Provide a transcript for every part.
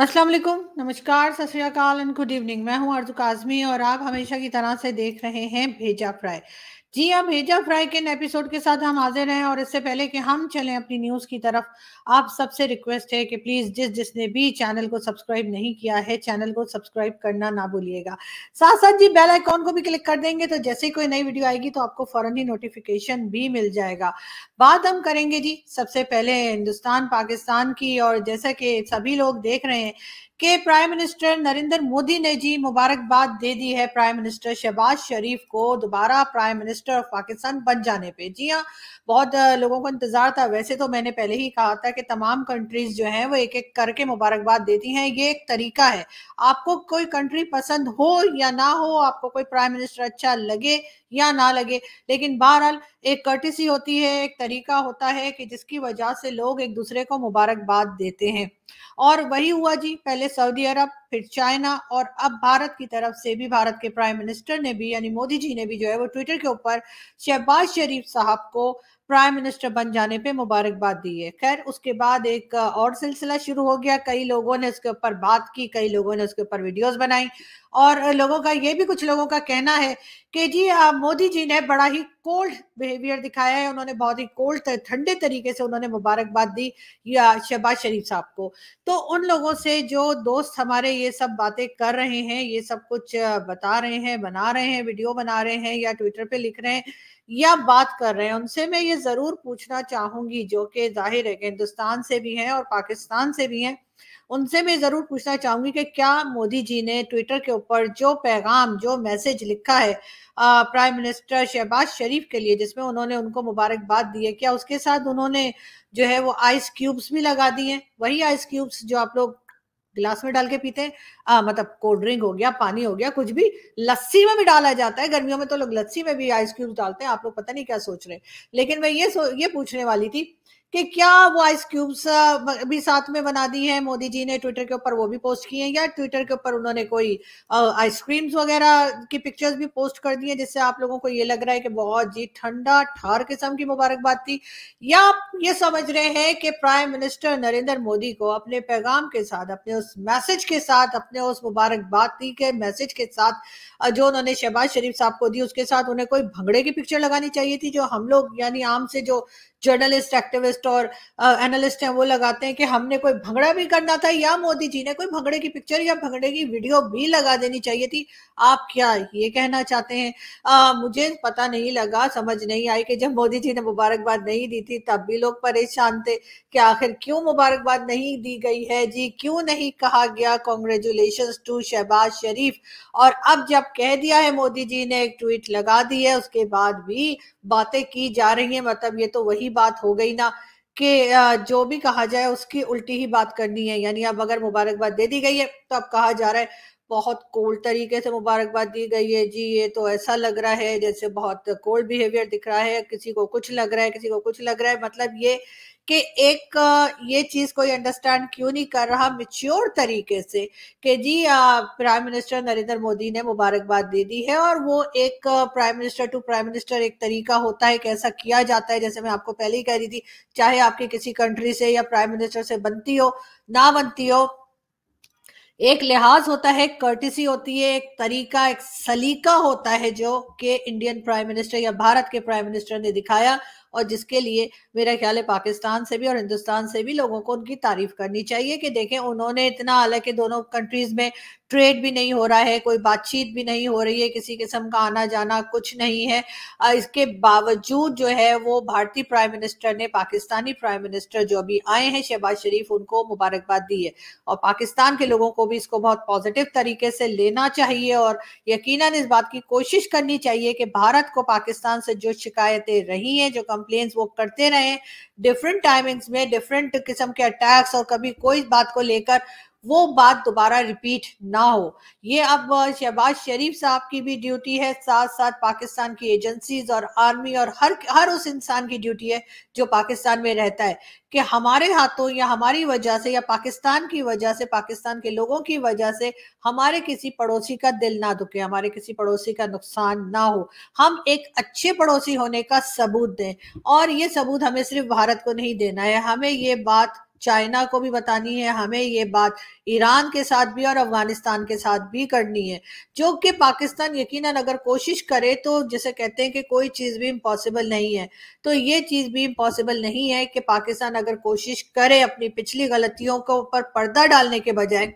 अस्सलाम वालेकुम नमस्कार सत श्रीकाल एंड गुड इवनिंग मैं हूं अर्जु काजमी और आप हमेशा की तरह से देख रहे हैं भेजा फ्राई जी हम भेजा फ्राई के एपिसोड के साथ हम हाजिर हैं और इससे पहले कि हम चलें अपनी न्यूज़ की तरफ आप सबसे रिक्वेस्ट है कि प्लीज़ जिस जिसने भी चैनल को सब्सक्राइब नहीं किया है चैनल को सब्सक्राइब करना ना भूलिएगा साथ साथ जी बेल आइकॉन को भी क्लिक कर देंगे तो जैसे ही कोई नई वीडियो आएगी तो आपको फ़ौरन ही नोटिफिकेशन भी मिल जाएगा बात हम करेंगे जी सबसे पहले हिंदुस्तान पाकिस्तान की और जैसा कि सभी लोग देख रहे हैं कि प्राइम मिनिस्टर नरेंद्र मोदी ने जी मुबारकबाद दे दी है प्राइम मिनिस्टर शहबाज शरीफ को दोबारा प्राइम मिनिस्टर ऑफ पाकिस्तान बन जाने पे जी हाँ बहुत लोगों को इंतजार था वैसे तो मैंने पहले ही कहा था कि तमाम कंट्रीज जो हैं वो एक एक करके मुबारकबाद देती हैं ये एक तरीका है आपको कोई कंट्री पसंद हो या ना हो आपको कोई प्राइम मिनिस्टर अच्छा लगे या ना लगे लेकिन बहरहाल एक कर्टिसी होती है एक तरीका होता है कि जिसकी वजह से लोग एक दूसरे को मुबारकबाद देते हैं और वही हुआ जी पहले सऊदी अरब फिर चाइना और अब भारत की तरफ से भी भारत के प्राइम मिनिस्टर ने भी यानी मोदी जी ने भी जो है वो ट्विटर के ऊपर शहबाज शरीफ साहब को प्राइम मिनिस्टर बन जाने पे मुबारकबाद दी है खैर उसके बाद एक और सिलसिला शुरू हो गया कई लोगों ने उसके ऊपर बात की कई लोगों ने उसके ऊपर वीडियोस बनाई और लोगों का ये भी कुछ लोगों का कहना है कि जी मोदी जी ने बड़ा ही कोल्ड बिहेवियर दिखाया है उन्होंने बहुत ही कोल्ड ठंडे तरीके से उन्होंने मुबारकबाद दी या शहबाज शरीफ साहब को तो उन लोगों से जो दोस्त हमारे ये सब बातें कर रहे हैं ये सब कुछ बता रहे हैं बना रहे हैं वीडियो बना रहे हैं या ट्विटर पे लिख रहे हैं या बात कर रहे हैं उनसे मैं ये जरूर पूछना चाहूंगी जो कि जाहिर है कि हिंदुस्तान से भी हैं और पाकिस्तान से भी हैं उनसे मैं जरूर पूछना चाहूंगी कि क्या मोदी जी ने ट्विटर के ऊपर जो पैगाम जो मैसेज लिखा है प्राइम मिनिस्टर शहबाज शरीफ के लिए जिसमें उन्होंने उनको मुबारकबाद दी है क्या उसके साथ उन्होंने जो है वो आइस क्यूब्स भी लगा दिए वही आइस क्यूब्स जो आप लोग गिलास में डाल के पीते हैं आ, मतलब कोल्ड ड्रिंक हो गया पानी हो गया कुछ भी लस्सी में भी डाला जाता है गर्मियों में तो लोग लस्सी में भी आइस क्यूब डालते हैं आप लोग पता नहीं क्या सोच रहे लेकिन मैं ये ये पूछने वाली थी कि क्या वो आइस क्यूब्स भी साथ में बना दी है मोदी जी ने ट्विटर के ऊपर वो भी पोस्ट किए हैं या ट्विटर के ऊपर उन्होंने कोई आइसक्रीम्स वगैरह की पिक्चर्स भी पोस्ट कर दी है जिससे आप लोगों को ये लग रहा है कि बहुत जी ठंडा ठार किस्म की मुबारकबाद थी या आप ये समझ रहे हैं कि प्राइम मिनिस्टर नरेंद्र मोदी को अपने पैगाम के साथ अपने उस मैसेज के साथ अपने उस मुबारकबाद के मैसेज के साथ जो उन्होंने शहबाज शरीफ साहब को दी उसके साथ उन्हें कोई भंगड़े की पिक्चर लगानी चाहिए थी जो हम लोग यानी आम से जो जर्नलिस्ट एक्टिविस्ट जर्नलिस्ट और एनालिस्ट हैं वो लगाते हैं कि हमने कोई भंगड़ा भी करना था या मोदी जी ने कोई भंगड़े की पिक्चर या भंगड़े की वीडियो भी लगा देनी चाहिए थी आप क्या ये कहना चाहते हैं आ, मुझे पता नहीं लगा समझ नहीं आई कि जब मोदी जी ने मुबारकबाद नहीं दी थी तब भी लोग परेशान थे कि आखिर क्यों मुबारकबाद नहीं दी गई है जी क्यों नहीं कहा गया कॉन्ग्रेचुलेशन टू शहबाज शरीफ और अब जब कह दिया है मोदी जी ने एक ट्वीट लगा दी है उसके बाद भी बातें की जा रही है मतलब ये तो वही बात हो गई ना कि जो भी कहा जाए उसकी उल्टी ही बात करनी है यानी अब अगर मुबारकबाद दे दी गई है तो अब कहा जा रहा है बहुत कोल्ड तरीके से मुबारकबाद दी गई है जी ये तो ऐसा लग रहा है जैसे बहुत कोल्ड बिहेवियर दिख रहा है किसी को कुछ लग रहा है किसी को कुछ लग रहा है मतलब ये कि एक ये चीज कोई अंडरस्टैंड क्यों नहीं कर रहा मिच्योर तरीके से कि जी प्राइम मिनिस्टर नरेंद्र मोदी ने मुबारकबाद दे दी है और वो एक prime minister to prime minister एक तरीका होता है कैसा ऐसा किया जाता है जैसे मैं आपको पहले ही कह रही थी चाहे आपकी किसी कंट्री से या प्राइम मिनिस्टर से बनती हो ना बनती हो एक लिहाज होता है एक कर्टिसी होती है एक तरीका एक सलीका होता है जो कि इंडियन प्राइम मिनिस्टर या भारत के प्राइम मिनिस्टर ने दिखाया और जिसके लिए मेरा ख्याल है पाकिस्तान से भी और हिंदुस्तान से भी लोगों को उनकी तारीफ करनी चाहिए कि देखें उन्होंने इतना हालांकि दोनों कंट्रीज में ट्रेड भी नहीं हो रहा है कोई बातचीत भी नहीं हो रही है किसी किस्म का आना जाना कुछ नहीं है इसके बावजूद जो है वो भारतीय प्राइम मिनिस्टर ने पाकिस्तानी प्राइम मिनिस्टर जो अभी आए हैं शहबाज शरीफ उनको मुबारकबाद दी है और पाकिस्तान के लोगों को भी इसको बहुत पॉजिटिव तरीके से लेना चाहिए और यकीन इस बात की कोशिश करनी चाहिए कि भारत को पाकिस्तान से जो शिकायतें रही हैं जो कम कंप्लेन वो करते रहे डिफरेंट टाइमिंग्स में डिफरेंट किस्म के अटैक्स और कभी कोई बात को लेकर वो बात दोबारा रिपीट ना हो ये अब शहबाज शरीफ साहब की भी ड्यूटी है साथ साथ पाकिस्तान की एजेंसीज और आर्मी और हर हर उस इंसान की ड्यूटी है जो पाकिस्तान में रहता है कि हमारे हाथों या हमारी वजह से या पाकिस्तान की वजह से पाकिस्तान के लोगों की वजह से हमारे किसी पड़ोसी का दिल ना दुखे हमारे किसी पड़ोसी का नुकसान ना हो हम एक अच्छे पड़ोसी होने का सबूत दें और ये सबूत हमें सिर्फ भारत को नहीं देना है हमें ये बात चाइना को भी बतानी है हमें ये बात ईरान के साथ भी और अफगानिस्तान के साथ भी करनी है जो कि पाकिस्तान यकीनन अगर कोशिश करे तो जैसे कहते हैं कि कोई चीज़ भी इम्पॉसिबल नहीं है तो ये चीज़ भी इम्पॉसिबल नहीं है कि पाकिस्तान अगर कोशिश करे अपनी पिछली गलतियों को ऊपर पर्दा डालने के बजाय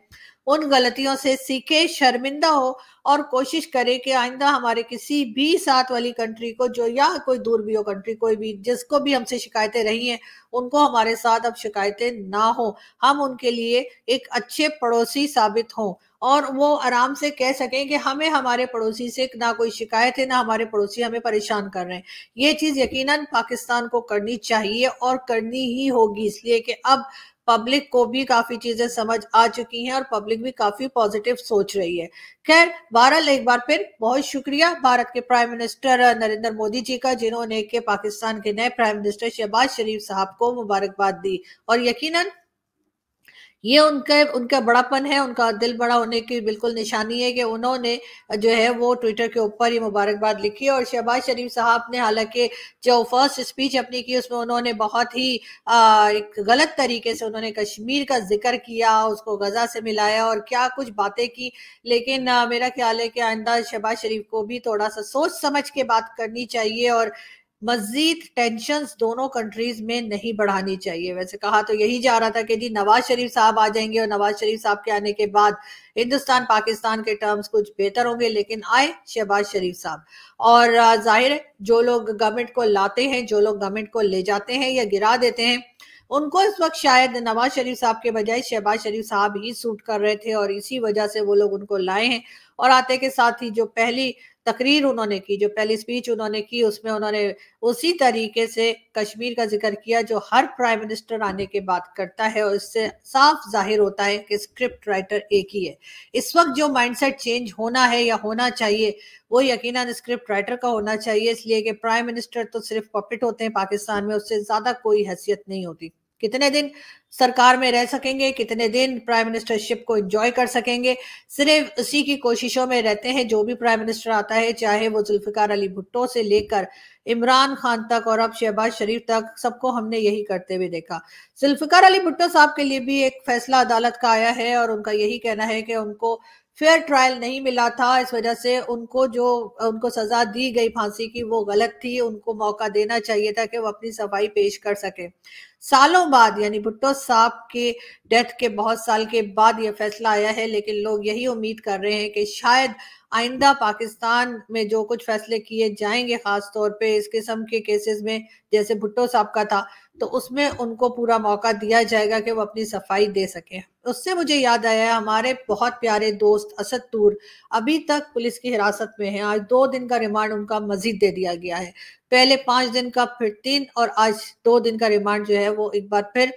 उन गलतियों से सीखे शर्मिंदा हो और कोशिश करें कि आइंदा हमारे किसी भी साथ वाली कंट्री को जो या कोई दूर भी हो कंट्री कोई भी जिसको भी हमसे शिकायतें रही हैं उनको हमारे साथ अब शिकायतें ना हो हम उनके लिए एक अच्छे पड़ोसी साबित हों और वो आराम से कह सकें कि हमें हमारे पड़ोसी से ना कोई शिकायत है ना हमारे पड़ोसी हमें परेशान कर रहे हैं ये चीज़ यकीनन पाकिस्तान को करनी चाहिए और करनी ही होगी इसलिए कि अब पब्लिक को भी काफी चीजें समझ आ चुकी हैं और पब्लिक भी काफी पॉजिटिव सोच रही है खैर बहरहाल एक बार फिर बहुत शुक्रिया भारत के प्राइम मिनिस्टर नरेंद्र मोदी जी का जिन्होंने के पाकिस्तान के नए प्राइम मिनिस्टर शहबाज शरीफ साहब को मुबारकबाद दी और यकीनन ये उनके उनका बड़ापन है उनका दिल बड़ा होने की बिल्कुल निशानी है कि उन्होंने जो है वो ट्विटर के ऊपर ये मुबारकबाद लिखी और शहबाज शरीफ साहब ने हालांकि जो फर्स्ट स्पीच अपनी की उसमें उन्होंने बहुत ही आ, एक गलत तरीके से उन्होंने कश्मीर का जिक्र किया उसको गजा से मिलाया और क्या कुछ बातें की लेकिन आ, मेरा ख्याल है कि आइंदा शहबाज शरीफ को भी थोड़ा सा सोच समझ के बात करनी चाहिए और मजीद टेंशन दोनों कंट्रीज में नहीं बढ़ानी चाहिए वैसे कहा तो यही जा रहा था कि जी नवाज शरीफ साहब आ जाएंगे और नवाज शरीफ साहब के आने के बाद हिंदुस्तान पाकिस्तान के टर्म्स कुछ बेहतर होंगे लेकिन आए शहबाज शरीफ साहब और जाहिर है जो लोग गवर्नमेंट को लाते हैं जो लोग गवर्नमेंट को ले जाते हैं या गिरा देते हैं उनको इस वक्त शायद नवाज शरीफ साहब के बजाय शहबाज शरीफ साहब ही सूट कर रहे थे और इसी वजह से वो लोग उनको लाए हैं और आते के साथ ही जो पहली तकरीर उन्होंने की जो पहली स्पीच उन्होंने की उसमें उन्होंने उसी तरीके से कश्मीर का जिक्र किया जो हर प्राइम मिनिस्टर आने के बाद करता है और इससे साफ जाहिर होता है कि स्क्रिप्ट राइटर एक ही है इस वक्त जो माइंडसेट चेंज होना है या होना चाहिए वो यकीनन स्क्रिप्ट राइटर का होना चाहिए इसलिए कि प्राइम मिनिस्टर तो सिर्फ पपिट होते हैं पाकिस्तान में उससे ज़्यादा कोई हैसियत नहीं होती कितने दिन सरकार में रह सकेंगे कितने दिन प्राइम मिनिस्टरशिप को एंजॉय कर सकेंगे सिर्फ उसी की कोशिशों में रहते हैं जो भी प्राइम मिनिस्टर आता है चाहे वो जुल्फिकार अली भुट्टो से लेकर इमरान खान तक और अब शहबाज शरीफ तक सबको हमने यही करते हुए देखा जुल्फिकार अली भुट्टो साहब के लिए भी एक फैसला अदालत का आया है और उनका यही कहना है कि उनको फेयर ट्रायल नहीं मिला था इस वजह से उनको जो उनको सजा दी गई फांसी की वो गलत थी उनको मौका देना चाहिए था कि वो अपनी सफाई पेश कर सके सालों बाद यानी भुट्टो साहब के डेथ के बहुत साल के बाद ये फैसला आया है लेकिन लोग यही उम्मीद कर रहे हैं कि शायद आइंदा पाकिस्तान में जो कुछ फैसले किए जाएंगे खास तौर पे इस किस्म के केसेस में जैसे भुट्टो साहब का था तो उसमें उनको पूरा मौका दिया जाएगा कि वो अपनी सफाई दे सकें उससे मुझे याद आया हमारे बहुत प्यारे दोस्त असद तूर अभी तक पुलिस की हिरासत में हैं आज दो दिन का रिमांड उनका मजीद दे दिया गया है पहले पांच दिन का फिर तीन और आज दो दिन का रिमांड जो है वो एक बार फिर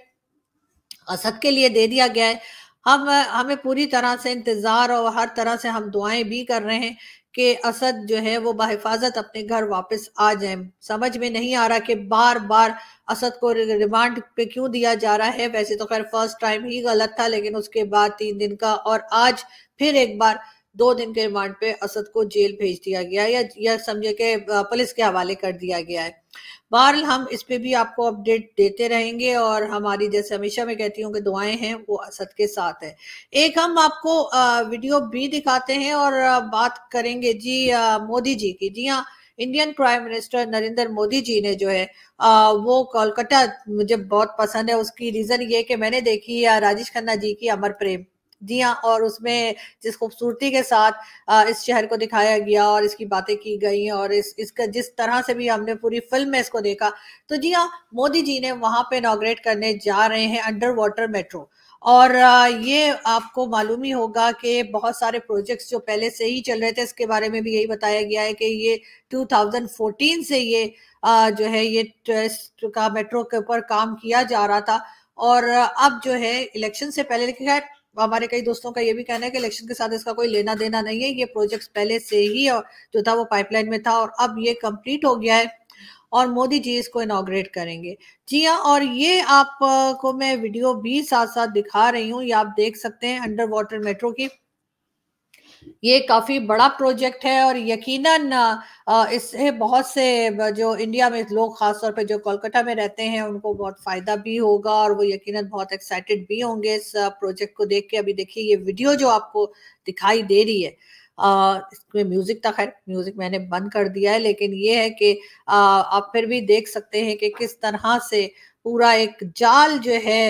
असद के लिए दे दिया गया है हम हमें पूरी तरह से इंतज़ार और हर तरह से हम दुआएं भी कर रहे हैं कि असद जो है वो बहिफाजत अपने घर वापस आ जाए समझ में नहीं आ रहा कि बार बार असद को रिमांड पे क्यों दिया जा रहा है वैसे तो खैर फर्स्ट टाइम ही गलत था लेकिन उसके बाद तीन दिन का और आज फिर एक बार दो दिन के रिमांड पे असद को जेल भेज दिया गया या, या समझे कि पुलिस के हवाले कर दिया गया है बहरहाल हम इस पर भी आपको अपडेट देते रहेंगे और हमारी जैसे हमेशा मैं कहती हूँ कि दुआएं हैं वो असद के साथ है एक हम आपको वीडियो भी दिखाते हैं और बात करेंगे जी मोदी जी की जी हाँ Indian prime minister Narendra Modi ji ने जो है आ, वो कोलकाता मुझे बहुत पसंद है उसकी रीजन ये कि मैंने देखी राजेश खन्ना जी की अमर प्रेम दिया और उसमें जिस खूबसूरती के साथ इस शहर को दिखाया गया और इसकी बातें की गई और इस इसका जिस तरह से भी हमने पूरी फिल्म में इसको देखा तो जी हाँ मोदी जी ने वहां पे इनाग्रेट करने जा रहे हैं अंडर वाटर मेट्रो और ये आपको मालूम ही होगा कि बहुत सारे प्रोजेक्ट्स जो पहले से ही चल रहे थे इसके बारे में भी यही बताया गया है कि ये 2014 से ये जो है ये का मेट्रो के ऊपर काम किया जा रहा था और अब जो है इलेक्शन से पहले खैर हमारे कई दोस्तों का ये भी कहना है कि इलेक्शन के साथ इसका कोई लेना देना नहीं है ये प्रोजेक्ट पहले से ही और जो था वो पाइपलाइन में था और अब ये कंप्लीट हो गया है और मोदी जी इसको इनाग्रेट करेंगे जी हाँ और ये आपको मैं वीडियो भी साथ साथ दिखा रही हूँ ये आप देख सकते हैं अंडर वाटर मेट्रो की ये काफी बड़ा प्रोजेक्ट है और यकीनन इससे बहुत से जो इंडिया में लोग खासतौर पे जो कोलकाता में रहते हैं उनको बहुत फायदा भी होगा और वो यकीनन बहुत एक्साइटेड भी होंगे इस प्रोजेक्ट को देख के अभी देखिए ये वीडियो जो आपको दिखाई दे रही है आ, इसमें म्यूजिक था खैर म्यूजिक मैंने बंद कर दिया है लेकिन ये है कि आप फिर भी देख सकते हैं कि किस तरह से पूरा एक जाल जो है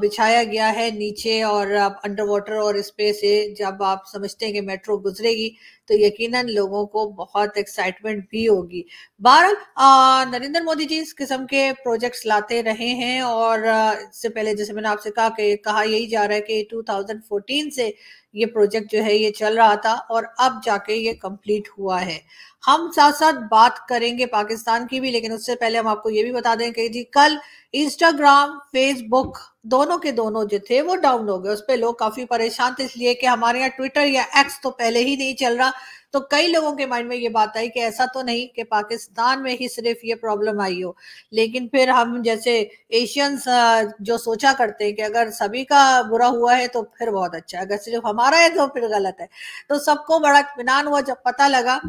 बिछाया गया है नीचे और अंडर वाटर और इस से जब आप समझते हैं कि मेट्रो गुजरेगी तो यकीनन लोगों को बहुत एक्साइटमेंट भी होगी बहरहाल नरेंद्र मोदी जी इस किस्म के प्रोजेक्ट्स लाते रहे हैं और इससे पहले जैसे मैंने आपसे कहा कि कहा यही जा रहा है कि 2014 से ये प्रोजेक्ट जो है ये चल रहा था और अब जाके ये कंप्लीट हुआ है हम साथ साथ बात करेंगे पाकिस्तान की भी लेकिन उससे पहले हम आपको ये भी बता दें कि जी कल इंस्टाग्राम फेसबुक दोनों के दोनों जो थे वो डाउन हो गए उस पर लोग काफी परेशान थे इसलिए कि हमारे यहाँ ट्विटर या एक्स तो पहले ही नहीं चल रहा तो कई लोगों के माइंड में ये बात आई कि ऐसा तो नहीं कि पाकिस्तान में ही सिर्फ ये प्रॉब्लम आई हो लेकिन फिर हम जैसे एशियंस जो सोचा करते हैं कि अगर सभी का बुरा हुआ है तो फिर बहुत अच्छा है अगर सिर्फ हमारा है तो फिर गलत है तो सबको बड़ा इतमान हुआ जब पता लगा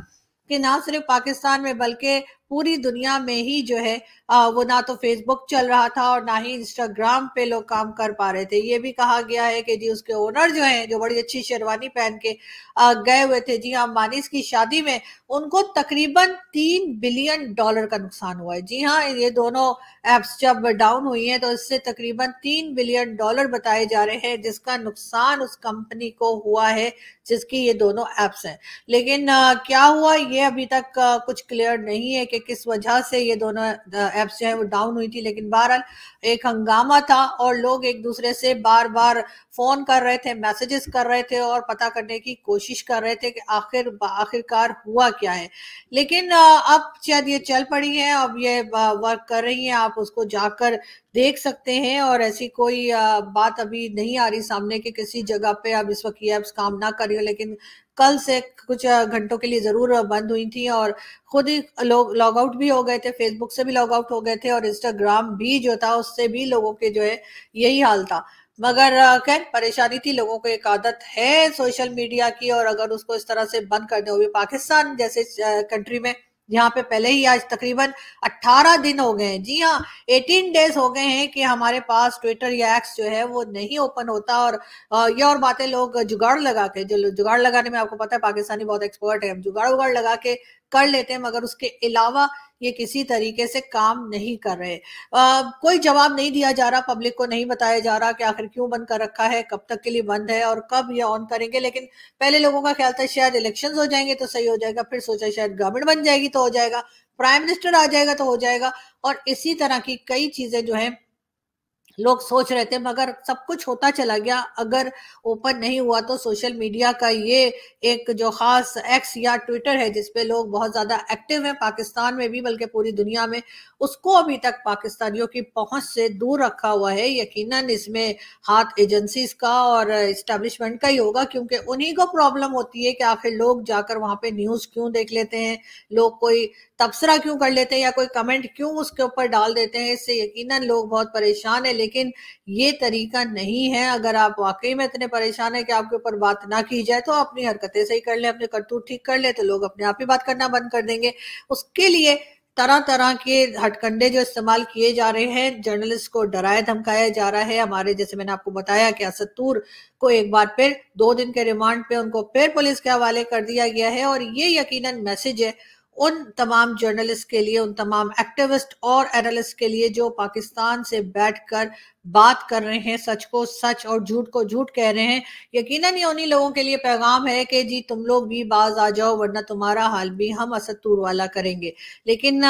कि ना सिर्फ पाकिस्तान में बल्कि पूरी दुनिया में ही जो है वो ना तो फेसबुक चल रहा था और ना ही इंस्टाग्राम पे लोग काम कर पा रहे थे ये भी कहा गया है कि जी उसके ओनर जो हैं जो बड़ी अच्छी शेरवानी पहन के गए हुए थे जी हाँ मानिस की शादी में उनको तकरीबन तीन बिलियन डॉलर का नुकसान हुआ है जी हाँ ये दोनों एप्स जब डाउन हुई हैं तो इससे तकरीबन तीन बिलियन डॉलर बताए जा रहे हैं जिसका नुकसान उस कंपनी को हुआ है जिसकी ये दोनों एप्स हैं लेकिन क्या हुआ ये अभी तक कुछ क्लियर नहीं है कि कि किस वजह से ये दोनों ऐप्स जो है वो डाउन हुई थी लेकिन बहरहाल एक हंगामा था और लोग एक दूसरे से बार बार फोन कर रहे थे मैसेजेस कर रहे थे और पता करने की कोशिश कर रहे थे कि आखिर आखिरकार हुआ क्या है लेकिन अब शायद ये चल पड़ी है अब ये वर्क कर रही है आप उसको जाकर देख सकते हैं और ऐसी कोई बात अभी नहीं आ रही सामने कि किसी जगह पे अब इस वक्त ये ऐप्स काम ना कर रही हो लेकिन कल से कुछ घंटों के लिए जरूर बंद हुई थी और खुद ही लोग लॉग आउट भी हो गए थे फेसबुक से भी लॉग आउट हो गए थे और इंस्टाग्राम भी जो था उससे भी लोगों के जो है यही हाल था मगर खैर परेशानी थी लोगों को एक आदत है सोशल मीडिया की और अगर उसको इस तरह से बंद कर दे वो भी पाकिस्तान जैसे कंट्री में यहाँ पे पहले ही आज तकरीबन 18 दिन हो गए हैं जी हाँ 18 डेज हो गए हैं कि हमारे पास ट्विटर या एक्स जो है वो नहीं ओपन होता और ये और बातें लोग जुगाड़ लगा के जो जुगाड़ लगाने में आपको पता है पाकिस्तानी बहुत एक्सपर्ट है जुगाड़ उगाड़ लगा के कर लेते हैं मगर उसके अलावा ये किसी तरीके से काम नहीं कर रहे आ, कोई जवाब नहीं दिया जा रहा पब्लिक को नहीं बताया जा रहा कि आखिर क्यों बंद कर रखा है कब तक के लिए बंद है और कब ये ऑन करेंगे लेकिन पहले लोगों का ख्याल था शायद इलेक्शन हो जाएंगे तो सही हो जाएगा फिर सोचा शायद गवर्नमेंट बन जाएगी तो हो जाएगा प्राइम मिनिस्टर आ जाएगा तो हो जाएगा और इसी तरह की कई चीजें जो है लोग सोच रहे थे मगर सब कुछ होता चला गया अगर ओपन नहीं हुआ तो सोशल मीडिया का ये एक जो खास एक्स या ट्विटर है जिसपे लोग बहुत ज्यादा एक्टिव हैं पाकिस्तान में भी बल्कि पूरी दुनिया में उसको अभी तक पाकिस्तानियों की पहुंच से दूर रखा हुआ है यकीनन इसमें हाथ एजेंसीज का और इस्टेब्लिशमेंट का ही होगा क्योंकि उन्हीं को प्रॉब्लम होती है कि आखिर लोग जाकर वहां पे न्यूज क्यों देख लेते हैं लोग कोई तबसरा क्यों कर लेते हैं या कोई कमेंट क्यों उसके ऊपर डाल देते हैं इससे यकीनन लोग बहुत परेशान है लेकिन ये तरीका नहीं है अगर आप वाकई में इतने परेशान है कि आपके ऊपर बात ना की जाए तो अपनी हरकतें सही कर ले अपने करतूत ठीक कर ले तो लोग अपने आप ही बात करना बंद कर देंगे उसके लिए तरह तरह के हटकंडे जो इस्तेमाल किए जा रहे हैं जर्नलिस्ट को डराया धमकाया जा रहा है हमारे जैसे मैंने आपको बताया कि असतूर को एक बार फिर दो दिन के रिमांड पे उनको फिर पुलिस के हवाले कर दिया गया है और ये यकीनन मैसेज है उन तमाम जर्नलिस्ट के लिए उन तमाम एक्टिविस्ट और एनालिस्ट के लिए जो पाकिस्तान से बैठकर बात कर रहे हैं सच को सच और झूठ को झूठ कह रहे हैं यकीनन ये उन्हीं लोगों के लिए पैगाम है कि जी तुम लोग भी बाज आ जाओ वरना तुम्हारा हाल भी हम असद तूर वाला करेंगे लेकिन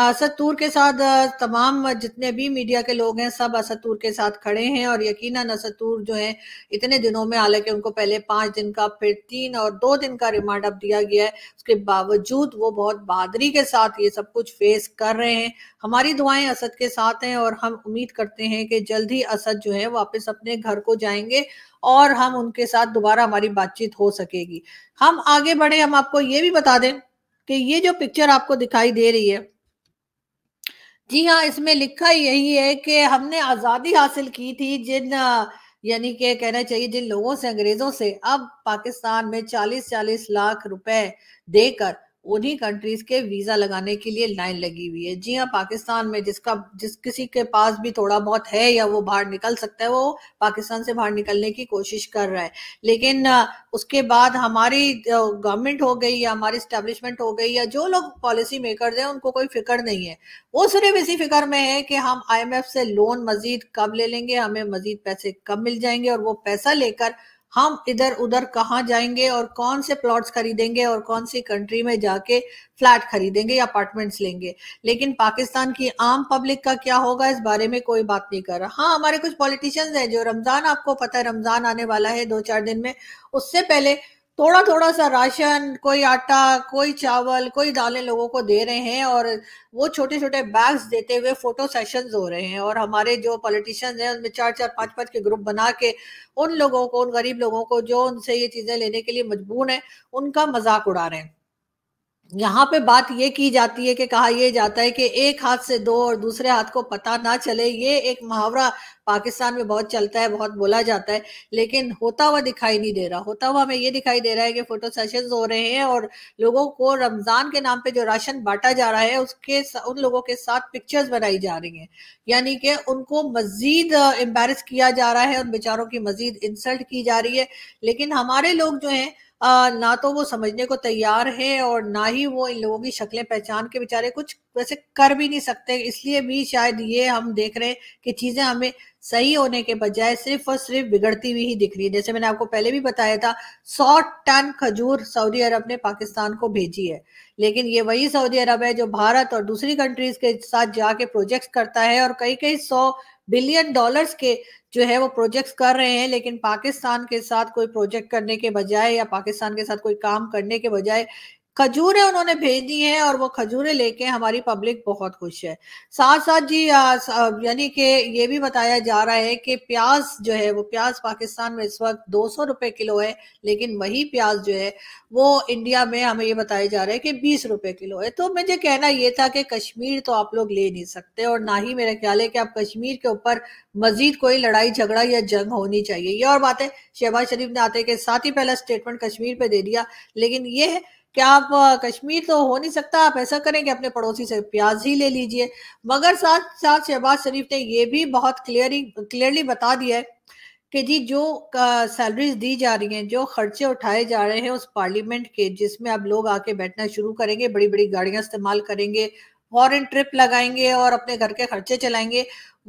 असदूर के साथ तमाम जितने भी मीडिया के लोग हैं सब असदूर के साथ खड़े हैं और यकीनन असदूर जो है इतने दिनों में हालांकि उनको पहले पांच दिन का फिर तीन और दो दिन का रिमांड अब दिया गया है उसके बावजूद वो बहुत बहादरी के साथ ये सब कुछ फेस कर रहे हैं हमारी दुआएं असद के साथ हैं और हम उम्मीद करते हैं कि जल्द ही असद जो है वापस अपने घर को जाएंगे और हम उनके साथ दोबारा हमारी बातचीत हो सकेगी हम आगे बढ़े हम आपको ये भी बता दें कि ये जो पिक्चर आपको दिखाई दे रही है जी हाँ इसमें लिखा यही है कि हमने आजादी हासिल की थी जिन यानी कि कहना चाहिए जिन लोगों से अंग्रेजों से अब पाकिस्तान में 40 40 लाख रुपए देकर उन्हीं कंट्रीज के वीजा लगाने के लिए लाइन लगी हुई है जी हाँ पाकिस्तान में जिसका जिस किसी के पास भी थोड़ा बहुत है या वो बाहर निकल सकता है वो पाकिस्तान से बाहर निकलने की कोशिश कर रहा है लेकिन उसके बाद हमारी गवर्नमेंट हो गई या हमारी स्टेब्लिशमेंट हो गई या जो लोग पॉलिसी मेकर हैं उनको कोई फिक्र नहीं है वो सिर्फ इसी फिक्र में है कि हम आई से लोन मजीद कब ले लेंगे हमें मजीद पैसे कब मिल जाएंगे और वो पैसा लेकर हम इधर उधर कहाँ जाएंगे और कौन से प्लॉट्स खरीदेंगे और कौन सी कंट्री में जाके फ्लैट खरीदेंगे या अपार्टमेंट्स लेंगे लेकिन पाकिस्तान की आम पब्लिक का क्या होगा इस बारे में कोई बात नहीं कर रहा हाँ हमारे कुछ पॉलिटिशियंस हैं जो रमजान आपको पता है रमजान आने वाला है दो चार दिन में उससे पहले थोड़ा थोड़ा सा राशन कोई आटा कोई चावल कोई दालें लोगों को दे रहे हैं और वो छोटे छोटे बैग्स देते हुए फोटो सेशंस हो रहे हैं और हमारे जो पॉलिटिशियंस हैं उनमें चार चार पांच पांच के ग्रुप बना के उन लोगों को उन गरीब लोगों को जो उनसे ये चीजें लेने के लिए मजबूर है उनका मजाक उड़ा रहे हैं यहाँ पे बात ये की जाती है कि कहा यह जाता है कि एक हाथ से दो और दूसरे हाथ को पता ना चले ये एक मुहावरा पाकिस्तान में बहुत चलता है बहुत बोला जाता है लेकिन होता हुआ दिखाई नहीं दे रहा होता हुआ हमें ये दिखाई दे रहा है कि फोटो सेशन हो रहे हैं और लोगों को रमजान के नाम पे जो राशन बांटा जा रहा है उसके उन लोगों के साथ पिक्चर्स बनाई जा रही हैं यानी कि उनको मजीद एम्बेरस किया जा रहा है उन बेचारों की मजीद इंसल्ट की जा रही है लेकिन हमारे लोग जो हैं ना तो वो समझने को तैयार है और ना ही वो इन लोगों की शक्लें पहचान के बेचारे कुछ वैसे कर भी नहीं सकते इसलिए भी शायद ये हम देख रहे हैं कि चीजें हमें सही होने के बजाय सिर्फ और सिर्फ बिगड़ती हुई ही दिख रही है जैसे मैंने आपको पहले भी बताया था सौ टन खजूर सऊदी अरब ने पाकिस्तान को भेजी है लेकिन ये वही सऊदी अरब है जो भारत और दूसरी कंट्रीज के साथ जाके प्रोजेक्ट करता है और कई कई सौ बिलियन डॉलर्स के जो है वो प्रोजेक्ट्स कर रहे हैं लेकिन पाकिस्तान के साथ कोई प्रोजेक्ट करने के बजाय या पाकिस्तान के साथ कोई काम करने के बजाय खजूरें उन्होंने भेज दी हैं और वो खजूरें लेके हमारी पब्लिक बहुत खुश है साथ साथ जी यानी कि ये भी बताया जा रहा है कि प्याज जो है वो प्याज पाकिस्तान में इस वक्त दो सौ रुपये किलो है लेकिन वही प्याज जो है वो इंडिया में हमें ये बताया जा रहा है कि बीस रुपए किलो है तो मुझे कहना ये था कि कश्मीर तो आप लोग ले नहीं सकते और ना ही मेरा ख्याल है कि आप कश्मीर के ऊपर मजीद कोई लड़ाई झगड़ा या जंग होनी चाहिए ये और बात है शहबाज शरीफ ने आते के साथ ही पहला स्टेटमेंट कश्मीर पे दे दिया लेकिन ये क्या आप कश्मीर तो हो नहीं सकता आप ऐसा करें कि अपने पड़ोसी से प्याज ही ले लीजिए मगर साथ साथ शहबाज शरीफ ने ये भी बहुत क्लियरली क्लियरली बता दिया है कि जी जो सैलरीज दी जा रही हैं जो खर्चे उठाए जा रहे हैं उस पार्लियामेंट के जिसमें अब लोग आके बैठना शुरू करेंगे बड़ी बड़ी गाड़ियां इस्तेमाल करेंगे फॉरन ट्रिप लगाएंगे और अपने घर के खर्चे चलाएंगे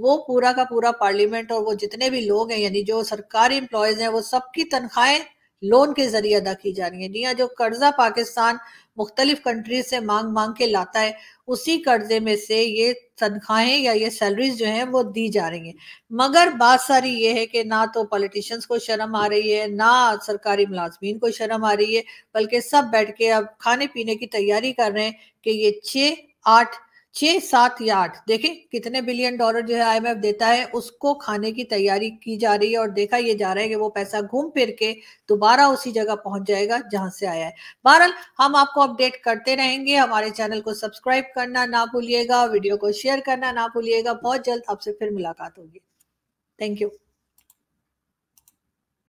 वो पूरा का पूरा पार्लियामेंट और वो जितने भी लोग हैं यानी जो सरकारी एम्प्लॉयज हैं वो सबकी तनख्वाहें लोन के जरिए अदा की जा रही है जी जो कर्जा पाकिस्तान मुख्तलिफ कंट्रीज से मांग मांग के लाता है उसी कर्जे में से ये तनख्वाहें या ये सैलरीज जो हैं वो दी जा रही हैं मगर बात सारी ये है कि ना तो पॉलिटिशियंस को शर्म आ रही है ना सरकारी मुलाजमीन को शर्म आ रही है बल्कि सब बैठ के अब खाने पीने की तैयारी कर रहे हैं कि ये छः आठ छह सात या आठ देखे कितने बिलियन डॉलर जो है आईएमएफ देता है उसको खाने की तैयारी की जा रही है और देखा यह जा रहा है कि वो पैसा घूम फिर के दोबारा उसी जगह पहुंच जाएगा जहां से आया है बहरहाल हम आपको अपडेट करते रहेंगे हमारे चैनल को सब्सक्राइब करना ना भूलिएगा वीडियो को शेयर करना ना भूलिएगा बहुत जल्द आपसे फिर मुलाकात होगी थैंक यू